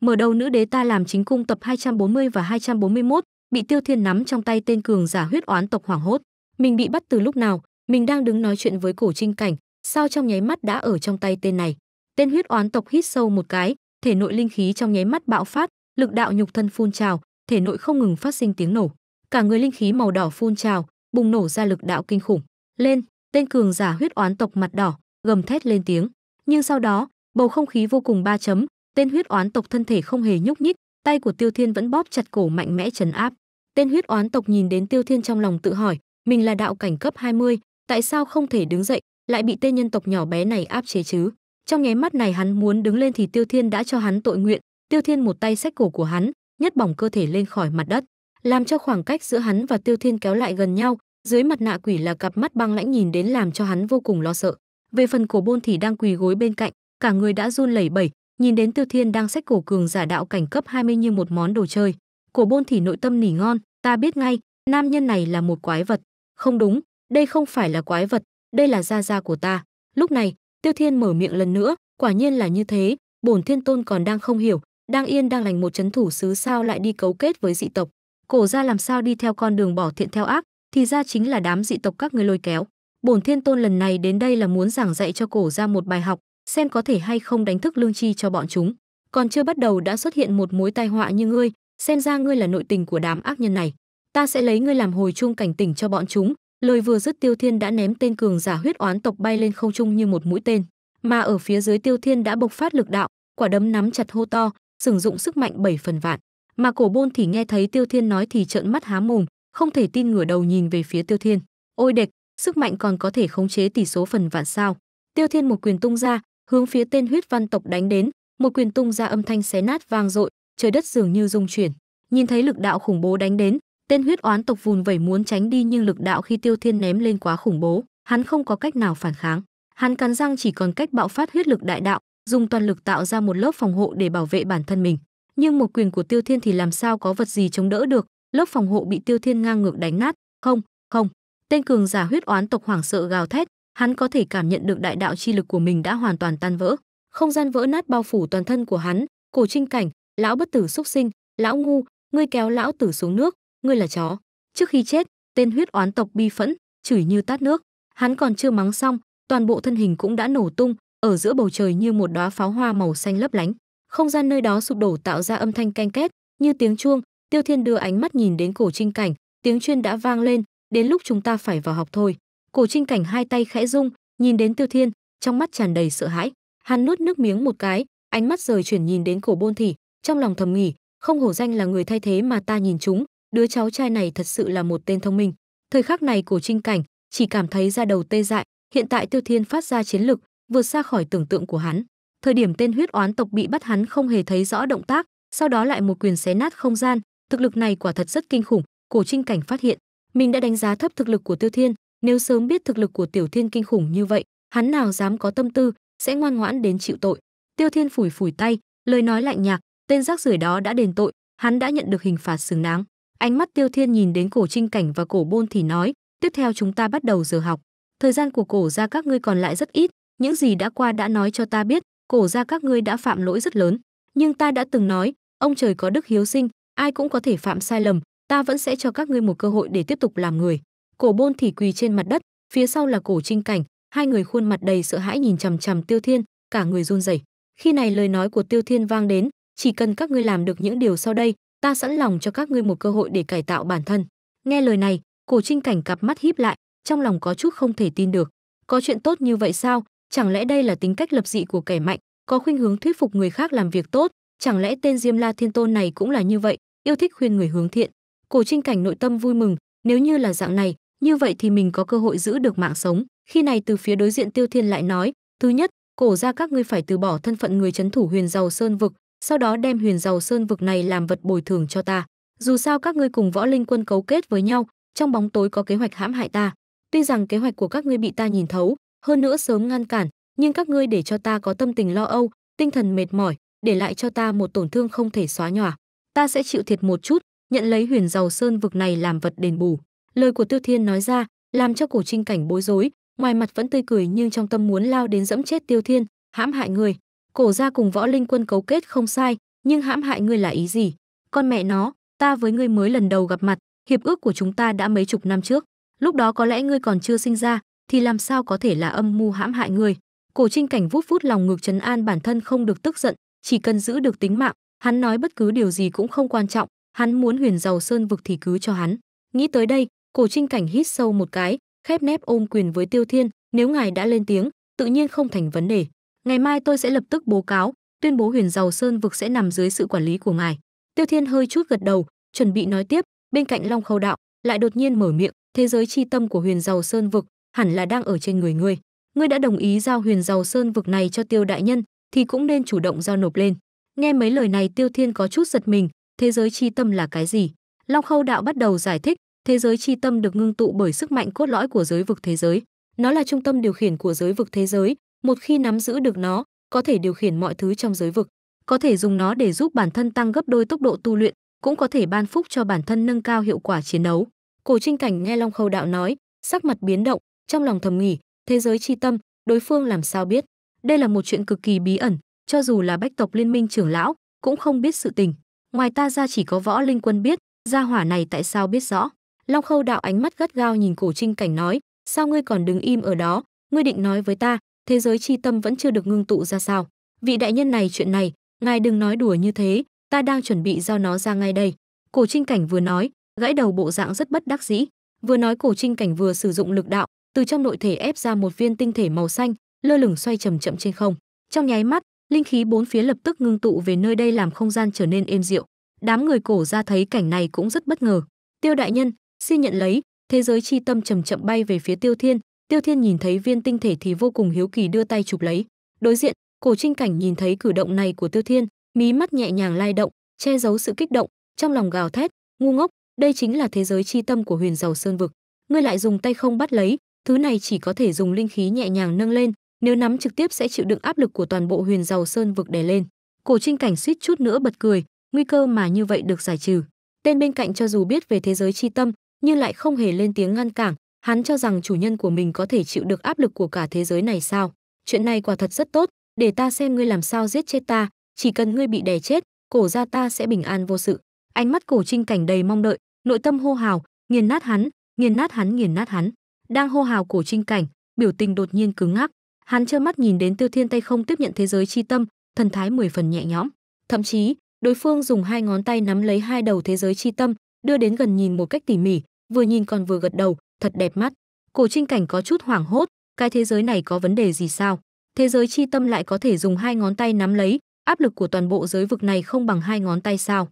Mở đầu nữ đế ta làm chính cung tập 240 và 241, bị Tiêu Thiên nắm trong tay tên cường giả huyết oán tộc hoảng hốt. Mình bị bắt từ lúc nào? Mình đang đứng nói chuyện với Cổ Trinh Cảnh, sao trong nháy mắt đã ở trong tay tên này? Tên huyết oán tộc hít sâu một cái, thể nội linh khí trong nháy mắt bạo phát, lực đạo nhục thân phun trào, thể nội không ngừng phát sinh tiếng nổ. Cả người linh khí màu đỏ phun trào, bùng nổ ra lực đạo kinh khủng. Lên, tên cường giả huyết oán tộc mặt đỏ, gầm thét lên tiếng. Nhưng sau đó, bầu không khí vô cùng ba chấm, tên huyết oán tộc thân thể không hề nhúc nhích tay của tiêu thiên vẫn bóp chặt cổ mạnh mẽ chấn áp tên huyết oán tộc nhìn đến tiêu thiên trong lòng tự hỏi mình là đạo cảnh cấp 20, tại sao không thể đứng dậy lại bị tên nhân tộc nhỏ bé này áp chế chứ trong nháy mắt này hắn muốn đứng lên thì tiêu thiên đã cho hắn tội nguyện tiêu thiên một tay xách cổ của hắn nhất bỏng cơ thể lên khỏi mặt đất làm cho khoảng cách giữa hắn và tiêu thiên kéo lại gần nhau dưới mặt nạ quỷ là cặp mắt băng lãnh nhìn đến làm cho hắn vô cùng lo sợ về phần cổ bôn thì đang quỳ gối bên cạnh cả người đã run lẩy bẩy Nhìn đến Tiêu Thiên đang sách cổ cường giả đạo cảnh cấp 20 như một món đồ chơi, Cổ Bôn thì nội tâm nỉ ngon, ta biết ngay, nam nhân này là một quái vật. Không đúng, đây không phải là quái vật, đây là gia gia của ta. Lúc này, Tiêu Thiên mở miệng lần nữa, quả nhiên là như thế, bổn thiên tôn còn đang không hiểu, đang yên đang lành một chấn thủ xứ sao lại đi cấu kết với dị tộc. Cổ ra làm sao đi theo con đường bỏ thiện theo ác, thì ra chính là đám dị tộc các người lôi kéo. Bổn thiên tôn lần này đến đây là muốn giảng dạy cho cổ ra một bài học, xem có thể hay không đánh thức lương tri cho bọn chúng. Còn chưa bắt đầu đã xuất hiện một mối tai họa như ngươi, xem ra ngươi là nội tình của đám ác nhân này. Ta sẽ lấy ngươi làm hồi chuông cảnh tỉnh cho bọn chúng. Lời vừa dứt Tiêu Thiên đã ném tên cường giả huyết oán tộc bay lên không trung như một mũi tên, mà ở phía dưới Tiêu Thiên đã bộc phát lực đạo, quả đấm nắm chặt hô to, sử dụng sức mạnh bảy phần vạn. Mà Cổ Bôn thì nghe thấy Tiêu Thiên nói thì trợn mắt há mồm, không thể tin ngửa đầu nhìn về phía Tiêu Thiên. Ôi đệch, sức mạnh còn có thể khống chế tỷ số phần vạn sao? Tiêu Thiên một quyền tung ra, hướng phía tên huyết văn tộc đánh đến, một quyền tung ra âm thanh xé nát vang dội, trời đất dường như rung chuyển. Nhìn thấy lực đạo khủng bố đánh đến, tên huyết oán tộc vùn vẩy muốn tránh đi nhưng lực đạo khi Tiêu Thiên ném lên quá khủng bố, hắn không có cách nào phản kháng. Hắn cắn răng chỉ còn cách bạo phát huyết lực đại đạo, dùng toàn lực tạo ra một lớp phòng hộ để bảo vệ bản thân mình. Nhưng một quyền của Tiêu Thiên thì làm sao có vật gì chống đỡ được, lớp phòng hộ bị Tiêu Thiên ngang ngược đánh nát, không, không. Tên cường giả huyết oán tộc hoảng sợ gào thét, hắn có thể cảm nhận được đại đạo chi lực của mình đã hoàn toàn tan vỡ không gian vỡ nát bao phủ toàn thân của hắn cổ trinh cảnh lão bất tử xúc sinh lão ngu ngươi kéo lão tử xuống nước ngươi là chó trước khi chết tên huyết oán tộc bi phẫn chửi như tát nước hắn còn chưa mắng xong toàn bộ thân hình cũng đã nổ tung ở giữa bầu trời như một đóa pháo hoa màu xanh lấp lánh không gian nơi đó sụp đổ tạo ra âm thanh canh két như tiếng chuông tiêu thiên đưa ánh mắt nhìn đến cổ trinh cảnh tiếng chuyên đã vang lên đến lúc chúng ta phải vào học thôi Cổ Trinh Cảnh hai tay khẽ rung, nhìn đến Tiêu Thiên, trong mắt tràn đầy sợ hãi. Hắn nuốt nước miếng một cái, ánh mắt rời chuyển nhìn đến Cổ Bôn Thỉ, trong lòng thầm nghĩ, không hổ danh là người thay thế mà ta nhìn chúng, đứa cháu trai này thật sự là một tên thông minh. Thời khắc này Cổ Trinh Cảnh chỉ cảm thấy da đầu tê dại, hiện tại Tiêu Thiên phát ra chiến lực vượt xa khỏi tưởng tượng của hắn. Thời điểm tên huyết oán tộc bị bắt hắn không hề thấy rõ động tác, sau đó lại một quyền xé nát không gian, thực lực này quả thật rất kinh khủng, Cổ Trinh Cảnh phát hiện, mình đã đánh giá thấp thực lực của Tiêu Thiên, nếu sớm biết thực lực của Tiểu Thiên kinh khủng như vậy, hắn nào dám có tâm tư, sẽ ngoan ngoãn đến chịu tội. Tiêu Thiên phủi phủi tay, lời nói lạnh nhạt, tên rác rưởi đó đã đền tội, hắn đã nhận được hình phạt xứng đáng. Ánh mắt Tiêu Thiên nhìn đến cổ Trinh Cảnh và cổ Bôn thì nói, tiếp theo chúng ta bắt đầu giờ học. Thời gian của cổ gia các ngươi còn lại rất ít, những gì đã qua đã nói cho ta biết, cổ gia các ngươi đã phạm lỗi rất lớn, nhưng ta đã từng nói, ông trời có đức hiếu sinh, ai cũng có thể phạm sai lầm, ta vẫn sẽ cho các ngươi một cơ hội để tiếp tục làm người. Cổ Bôn thì quỳ trên mặt đất, phía sau là Cổ Trinh Cảnh, hai người khuôn mặt đầy sợ hãi nhìn chằm chằm Tiêu Thiên, cả người run rẩy. Khi này lời nói của Tiêu Thiên vang đến, chỉ cần các ngươi làm được những điều sau đây, ta sẵn lòng cho các ngươi một cơ hội để cải tạo bản thân. Nghe lời này, Cổ Trinh Cảnh cặp mắt híp lại, trong lòng có chút không thể tin được. Có chuyện tốt như vậy sao? Chẳng lẽ đây là tính cách lập dị của kẻ mạnh, có khuynh hướng thuyết phục người khác làm việc tốt, chẳng lẽ tên Diêm La Thiên Tôn này cũng là như vậy, yêu thích khuyên người hướng thiện. Cổ Trinh Cảnh nội tâm vui mừng, nếu như là dạng này, như vậy thì mình có cơ hội giữ được mạng sống khi này từ phía đối diện tiêu thiên lại nói thứ nhất cổ ra các ngươi phải từ bỏ thân phận người chấn thủ huyền giàu sơn vực sau đó đem huyền giàu sơn vực này làm vật bồi thường cho ta dù sao các ngươi cùng võ linh quân cấu kết với nhau trong bóng tối có kế hoạch hãm hại ta tuy rằng kế hoạch của các ngươi bị ta nhìn thấu hơn nữa sớm ngăn cản nhưng các ngươi để cho ta có tâm tình lo âu tinh thần mệt mỏi để lại cho ta một tổn thương không thể xóa nhòa ta sẽ chịu thiệt một chút nhận lấy huyền giàu sơn vực này làm vật đền bù Lời của Tiêu Thiên nói ra, làm cho Cổ Trinh Cảnh bối rối, ngoài mặt vẫn tươi cười nhưng trong tâm muốn lao đến dẫm chết Tiêu Thiên, hãm hại người. Cổ gia cùng Võ Linh Quân cấu kết không sai, nhưng hãm hại ngươi là ý gì? Con mẹ nó, ta với ngươi mới lần đầu gặp mặt, hiệp ước của chúng ta đã mấy chục năm trước, lúc đó có lẽ ngươi còn chưa sinh ra, thì làm sao có thể là âm mưu hãm hại ngươi? Cổ Trinh Cảnh vút vút lòng ngực trấn an bản thân không được tức giận, chỉ cần giữ được tính mạng, hắn nói bất cứ điều gì cũng không quan trọng, hắn muốn huyền giàu sơn vực thì cứ cho hắn. Nghĩ tới đây, Cổ Trinh Cảnh hít sâu một cái, khép nép ôm quyền với Tiêu Thiên, nếu ngài đã lên tiếng, tự nhiên không thành vấn đề. Ngày mai tôi sẽ lập tức báo cáo, tuyên bố Huyền Giàu Sơn vực sẽ nằm dưới sự quản lý của ngài. Tiêu Thiên hơi chút gật đầu, chuẩn bị nói tiếp, bên cạnh Long Khâu Đạo lại đột nhiên mở miệng, thế giới chi tâm của Huyền Giàu Sơn vực hẳn là đang ở trên người ngươi. Ngươi đã đồng ý giao Huyền Giàu Sơn vực này cho Tiêu đại nhân, thì cũng nên chủ động giao nộp lên. Nghe mấy lời này Tiêu Thiên có chút giật mình, thế giới chi tâm là cái gì? Long Khâu Đạo bắt đầu giải thích, thế giới chi tâm được ngưng tụ bởi sức mạnh cốt lõi của giới vực thế giới. Nó là trung tâm điều khiển của giới vực thế giới, một khi nắm giữ được nó, có thể điều khiển mọi thứ trong giới vực, có thể dùng nó để giúp bản thân tăng gấp đôi tốc độ tu luyện, cũng có thể ban phúc cho bản thân nâng cao hiệu quả chiến đấu. Cổ Trinh Cảnh nghe Long Khâu Đạo nói, sắc mặt biến động, trong lòng thầm nghỉ, thế giới chi tâm, đối phương làm sao biết? Đây là một chuyện cực kỳ bí ẩn, cho dù là bách tộc liên minh trưởng lão cũng không biết sự tình. Ngoài ta ra chỉ có võ linh quân biết, gia hỏa này tại sao biết rõ? Long Khâu đạo ánh mắt gắt gao nhìn Cổ Trinh Cảnh nói, sao ngươi còn đứng im ở đó, ngươi định nói với ta, thế giới chi tâm vẫn chưa được ngưng tụ ra sao? Vị đại nhân này chuyện này, ngài đừng nói đùa như thế, ta đang chuẩn bị giao nó ra ngay đây. Cổ Trinh Cảnh vừa nói, gãy đầu bộ dạng rất bất đắc dĩ, vừa nói Cổ Trinh Cảnh vừa sử dụng lực đạo, từ trong nội thể ép ra một viên tinh thể màu xanh, lơ lửng xoay chậm chậm trên không. Trong nháy mắt, linh khí bốn phía lập tức ngưng tụ về nơi đây làm không gian trở nên êm dịu. Đám người cổ ra thấy cảnh này cũng rất bất ngờ. Tiêu đại nhân, xin nhận lấy thế giới chi tâm chậm chậm bay về phía tiêu thiên tiêu thiên nhìn thấy viên tinh thể thì vô cùng hiếu kỳ đưa tay chụp lấy đối diện cổ trinh cảnh nhìn thấy cử động này của tiêu thiên mí mắt nhẹ nhàng lai động che giấu sự kích động trong lòng gào thét ngu ngốc đây chính là thế giới chi tâm của huyền giàu sơn vực ngươi lại dùng tay không bắt lấy thứ này chỉ có thể dùng linh khí nhẹ nhàng nâng lên nếu nắm trực tiếp sẽ chịu đựng áp lực của toàn bộ huyền giàu sơn vực đè lên cổ trinh cảnh suýt chút nữa bật cười nguy cơ mà như vậy được giải trừ tên bên cạnh cho dù biết về thế giới chi tâm nhưng lại không hề lên tiếng ngăn cản, hắn cho rằng chủ nhân của mình có thể chịu được áp lực của cả thế giới này sao? Chuyện này quả thật rất tốt, để ta xem ngươi làm sao giết chết ta, chỉ cần ngươi bị đè chết, cổ gia ta sẽ bình an vô sự. Ánh mắt Cổ Trinh cảnh đầy mong đợi, nội tâm hô hào, nghiền nát hắn, nghiền nát hắn, nghiền nát hắn. Đang hô hào Cổ Trinh cảnh, biểu tình đột nhiên cứng ngắc. Hắn trơ mắt nhìn đến Tiêu Thiên tay không tiếp nhận thế giới chi tâm, thần thái mười phần nhẹ nhõm. Thậm chí, đối phương dùng hai ngón tay nắm lấy hai đầu thế giới chi tâm, đưa đến gần nhìn một cách tỉ mỉ, vừa nhìn còn vừa gật đầu, thật đẹp mắt. Cổ Trinh Cảnh có chút hoảng hốt, cái thế giới này có vấn đề gì sao? Thế giới chi tâm lại có thể dùng hai ngón tay nắm lấy, áp lực của toàn bộ giới vực này không bằng hai ngón tay sao?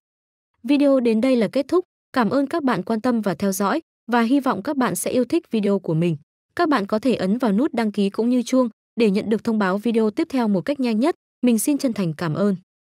Video đến đây là kết thúc, cảm ơn các bạn quan tâm và theo dõi và hy vọng các bạn sẽ yêu thích video của mình. Các bạn có thể ấn vào nút đăng ký cũng như chuông để nhận được thông báo video tiếp theo một cách nhanh nhất. Mình xin chân thành cảm ơn.